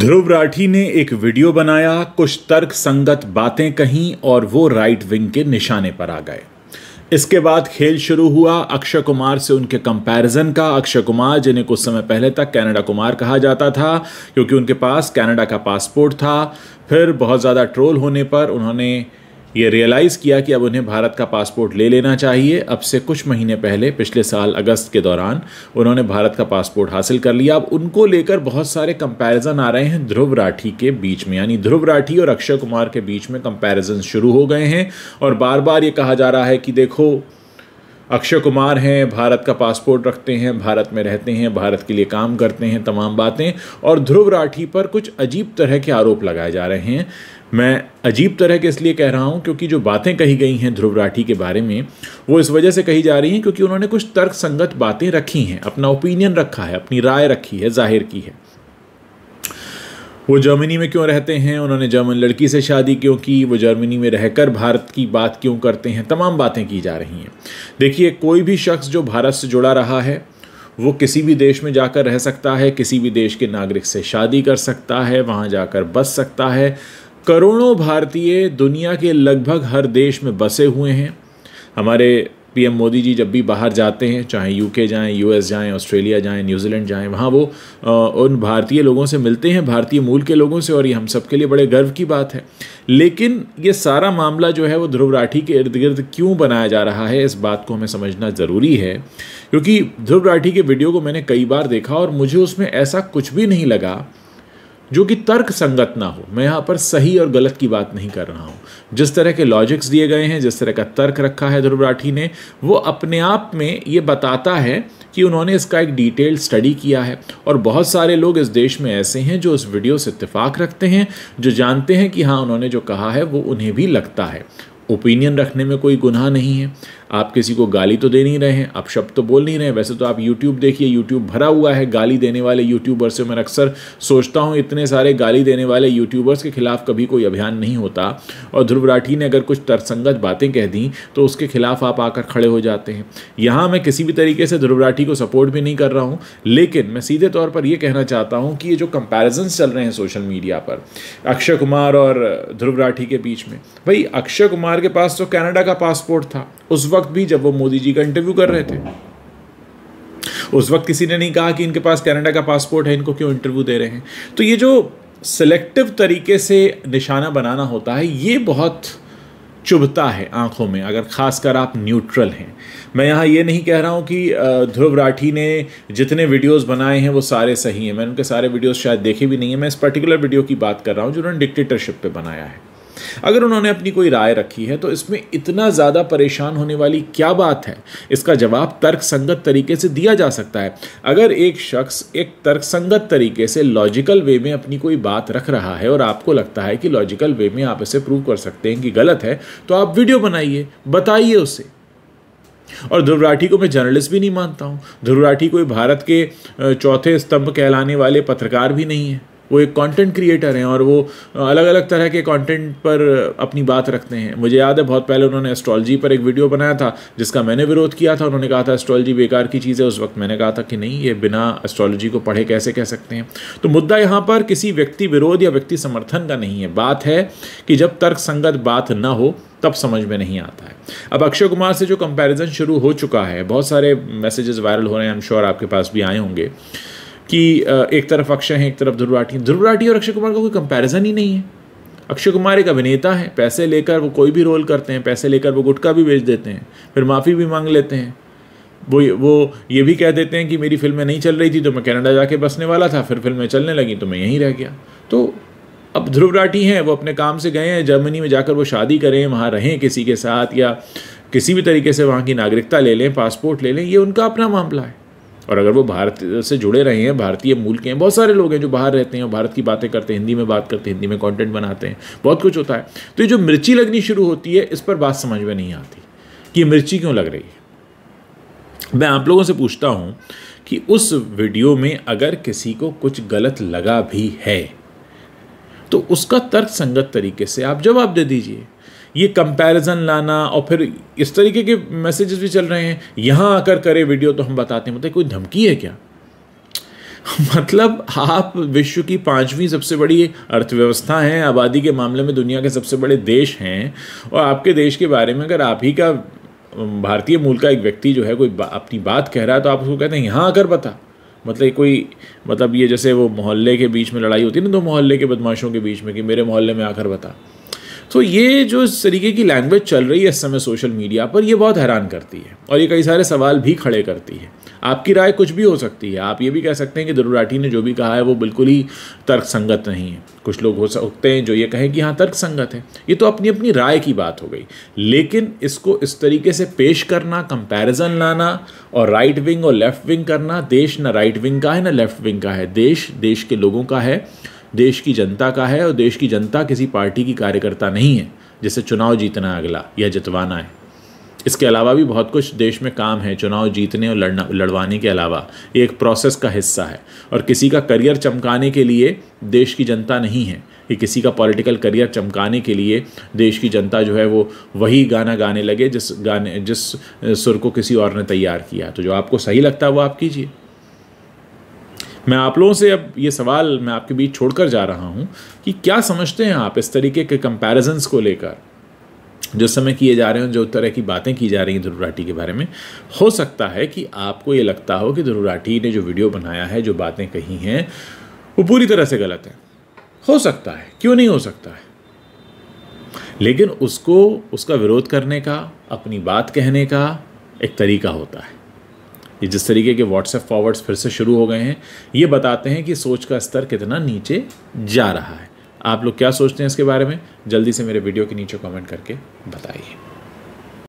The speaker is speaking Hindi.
ध्रुव राठी ने एक वीडियो बनाया कुछ तर्क संगत बातें कहीं और वो राइट विंग के निशाने पर आ गए इसके बाद खेल शुरू हुआ अक्षय कुमार से उनके कंपैरिजन का अक्षय कुमार जिन्हें कुछ समय पहले तक कनाडा कुमार कहा जाता था क्योंकि उनके पास कनाडा का पासपोर्ट था फिर बहुत ज़्यादा ट्रोल होने पर उन्होंने ये रियलाइज़ किया कि अब उन्हें भारत का पासपोर्ट ले लेना चाहिए अब से कुछ महीने पहले पिछले साल अगस्त के दौरान उन्होंने भारत का पासपोर्ट हासिल कर लिया अब उनको लेकर बहुत सारे कंपैरिजन आ रहे हैं ध्रुव राठी के बीच में यानी ध्रुव राठी और अक्षय कुमार के बीच में कंपैरिजन शुरू हो गए हैं और बार बार ये कहा जा रहा है कि देखो अक्षय कुमार हैं भारत का पासपोर्ट रखते हैं भारत में रहते हैं भारत के लिए काम करते हैं तमाम बातें और ध्रुव राठी पर कुछ अजीब तरह के आरोप लगाए जा रहे हैं मैं अजीब तरह के इसलिए कह रहा हूँ क्योंकि जो बातें कही गई हैं ध्रुव राठी के बारे में वो इस वजह से कही जा रही हैं क्योंकि उन्होंने कुछ तर्क संगत बातें रखी हैं अपना ओपिनियन रखा है अपनी राय रखी है जाहिर की है वो जर्मनी में क्यों रहते हैं उन्होंने जर्मन लड़की से शादी क्यों की वो जर्मनी में रहकर भारत की बात क्यों करते हैं तमाम बातें की जा रही हैं देखिए कोई भी शख्स जो भारत से जुड़ा रहा है वो किसी भी देश में जाकर रह सकता है किसी भी देश के नागरिक से शादी कर सकता है वहाँ जाकर बस सकता है करोड़ों भारतीय दुनिया के लगभग हर देश में बसे हुए हैं हमारे पीएम मोदी जी जब भी बाहर जाते हैं चाहे यूके जाएं यूएस जाएं ऑस्ट्रेलिया जाएं न्यूजीलैंड जाएं वहाँ वो उन भारतीय लोगों से मिलते हैं भारतीय मूल के लोगों से और ये हम सब के लिए बड़े गर्व की बात है लेकिन ये सारा मामला जो है वो ध्रुव राठी के इर्द गिर्द क्यों बनाया जा रहा है इस बात को हमें समझना ज़रूरी है क्योंकि ध्रुव राठी के वीडियो को मैंने कई बार देखा और मुझे उसमें ऐसा कुछ भी नहीं लगा जो कि तर्क संगत ना हो मैं यहाँ पर सही और गलत की बात नहीं कर रहा हूँ जिस तरह के लॉजिक्स दिए गए हैं जिस तरह का तर्क रखा है ध्रुव राठी ने वो अपने आप में ये बताता है कि उन्होंने इसका एक डिटेल स्टडी किया है और बहुत सारे लोग इस देश में ऐसे हैं जो उस वीडियो से इतफाक़ रखते हैं जो जानते हैं कि हाँ उन्होंने जो कहा है वो उन्हें भी लगता है ओपिनियन रखने में कोई गुनाह नहीं है आप किसी को गाली तो दे नहीं रहे हैं आप शब्द तो बोल नहीं रहे हैं वैसे तो आप यूट्यूब देखिए यूट्यूब भरा हुआ है गाली देने वाले यूट्यूबर्स से मैं अक्सर सोचता हूँ इतने सारे गाली देने वाले यूट्यूबर्स के खिलाफ कभी कोई अभियान नहीं होता और ध्रुव राठी ने अगर कुछ तरसंगत बातें कह दी तो उसके खिलाफ आप आकर खड़े हो जाते हैं यहाँ मैं किसी भी तरीके से ध्रुव राठी को सपोर्ट भी नहीं कर रहा हूँ लेकिन मैं सीधे तौर पर यह कहना चाहता हूँ कि ये जो कंपेरिजन चल रहे हैं सोशल मीडिया पर अक्षय कुमार और ध्रुव राठी के बीच में भाई अक्षय कुमार के पास तो कैनेडा का पासपोर्ट था उस वक्त वक्त भी जब वो मोदी जी का इंटरव्यू कर रहे थे उस वक्त किसी ने नहीं कहा कि इनके पास कनाडा का पासपोर्ट है इनको क्यों इंटरव्यू दे रहे हैं तो ये जो सेलेक्टिव तरीके से निशाना बनाना होता है ये बहुत चुभता है आंखों में अगर खासकर आप न्यूट्रल हैं मैं यहाँ ये नहीं कह रहा हूँ कि ध्रुव राठी ने जितने वीडियोस बनाए हैं वो सारे सही हैं मैंने उनके सारे वीडियोस शायद देखे भी नहीं हैं मैं इस पर्टिकुलर वीडियो की बात कर रहा हूँ जो उन्होंने डिक्टेटरशिप पे बनाया है अगर उन्होंने अपनी कोई राय रखी है तो इसमें इतना ज़्यादा परेशान होने वाली क्या बात है इसका जवाब तर्कसंगत तरीके से दिया जा सकता है अगर एक शख्स एक तर्कसंगत तरीके से लॉजिकल वे में अपनी कोई बात रख रहा है और आपको लगता है कि लॉजिकल वे में आप इसे प्रूव कर सकते हैं कि गलत है तो आप वीडियो बनाइए बताइए उसे और ध्रुवराठी को मैं जर्नलिस्ट भी नहीं मानता हूँ ध्रुवराठी कोई भारत के चौथे स्तंभ कहलाने वाले पत्रकार भी नहीं है वो एक कंटेंट क्रिएटर हैं और वो अलग अलग तरह के कंटेंट पर अपनी बात रखते हैं मुझे याद है बहुत पहले उन्होंने एस्ट्रोलॉजी पर एक वीडियो बनाया था जिसका मैंने विरोध किया था उन्होंने कहा था एस्ट्रोलॉजी बेकार की चीज़ है उस वक्त मैंने कहा था कि नहीं ये बिना एस्ट्रोलॉजी को पढ़े कैसे कह सकते हैं तो मुद्दा यहाँ पर किसी व्यक्ति विरोध या व्यक्ति समर्थन का नहीं है बात है कि जब तर्क संगत बात ना हो तब समझ में नहीं आता है अब अक्षय कुमार से जो कंपैरिजन शुरू हो चुका है बहुत सारे मैसेजेस वायरल हो रहे हैं आई एम श्योर आपके पास भी आए होंगे कि एक तरफ अक्षय हैं एक तरफ ध्रुव राठी ध्रुव राठी और अक्षय कुमार का कोई कंपैरिजन ही नहीं है अक्षय कुमार एक अभिनेता है पैसे लेकर वो कोई भी रोल करते हैं पैसे लेकर वो गुटखा भी बेच देते हैं फिर माफ़ी भी मांग लेते हैं वो वो ये भी कह देते हैं कि मेरी फिल्में नहीं चल रही थी तो मैं कनाडा जाके बसने वाला था फिर फिल्में चलने लगी तो मैं यहीं रह गया तो अब ध्रुव राठी हैं वो अपने काम से गए हैं जर्मनी में जाकर वो शादी करें वहाँ रहें किसी के साथ या किसी भी तरीके से वहाँ की नागरिकता ले लें पासपोर्ट ले लें ये उनका अपना मामला है और अगर वो भारत से जुड़े रहे हैं भारतीय मूल के हैं बहुत सारे लोग हैं जो बाहर रहते हैं और भारत की बातें करते हैं हिंदी में बात करते हैं हिंदी में कंटेंट बनाते हैं बहुत कुछ होता है तो ये जो मिर्ची लगनी शुरू होती है इस पर बात समझ में नहीं आती कि ये मिर्ची क्यों लग रही है मैं आप लोगों से पूछता हूँ कि उस वीडियो में अगर किसी को कुछ गलत लगा भी है तो उसका तर्क संगत तरीके से आप जवाब दे दीजिए ये कंपैरिजन लाना और फिर इस तरीके के मैसेजेस भी चल रहे हैं यहाँ आकर करे वीडियो तो हम बताते हैं मतलब कोई धमकी है क्या मतलब आप विश्व की पांचवी सबसे बड़ी अर्थव्यवस्था हैं आबादी के मामले में दुनिया के सबसे बड़े देश हैं और आपके देश के बारे में अगर आप ही का भारतीय मूल का एक व्यक्ति जो है कोई बा, अपनी बात कह रहा है तो आप उसको कहते हैं यहाँ आकर बता मतलब कोई मतलब ये जैसे वो मोहल्ले के बीच में लड़ाई होती है ना दो मोहल्ले के बदमाशों के बीच में कि मेरे मोहल्ले में आकर बता तो ये जो इस तरीके की लैंग्वेज चल रही है इस समय सोशल मीडिया पर ये बहुत हैरान करती है और ये कई सारे सवाल भी खड़े करती है आपकी राय कुछ भी हो सकती है आप ये भी कह सकते हैं कि दुर्राठी ने जो भी कहा है वो बिल्कुल ही तर्क संगत नहीं है कुछ लोग हो सकते हैं जो ये कहें कि हाँ तर्क संगत है ये तो अपनी अपनी राय की बात हो गई लेकिन इसको इस तरीके से पेश करना कंपैरिजन लाना और राइट विंग और लेफ्ट विंग करना देश ना राइट विंग का है ना लेफ्ट विंग का है देश देश के लोगों का है देश की जनता का है और देश की जनता किसी पार्टी की कार्यकर्ता नहीं है जिसे चुनाव जीतना अगला या जितवाना है इसके अलावा भी बहुत कुछ देश में काम है चुनाव जीतने और लड़ना लड़वाने के अलावा ये एक प्रोसेस का हिस्सा है और किसी का करियर चमकाने के लिए देश की जनता नहीं है कि किसी का पॉलिटिकल करियर चमकाने के लिए देश की जनता जो है वो वही गाना गाने लगे जिस गाने जिस सुर को किसी और ने तैयार किया तो जो आपको सही लगता है वो आप कीजिए मैं आप लोगों से अब ये सवाल मैं आपके बीच छोड़कर जा रहा हूँ कि क्या समझते हैं आप इस तरीके के कंपेरिजन्स को लेकर जो समय किए जा रहे हैं जो तरह की बातें की जा रही हैं ध्रुवराठी के बारे में हो सकता है कि आपको ये लगता हो कि ध्रुवराठी ने जो वीडियो बनाया है जो बातें कही हैं वो पूरी तरह से गलत है हो सकता है क्यों नहीं हो सकता है लेकिन उसको उसका विरोध करने का अपनी बात कहने का एक तरीका होता है ये जिस तरीके के व्हाट्सएप फॉरवर्ड्स फिर से शुरू हो गए हैं ये बताते हैं कि सोच का स्तर कितना नीचे जा रहा है आप लोग क्या सोचते हैं इसके बारे में जल्दी से मेरे वीडियो के नीचे कमेंट करके बताइए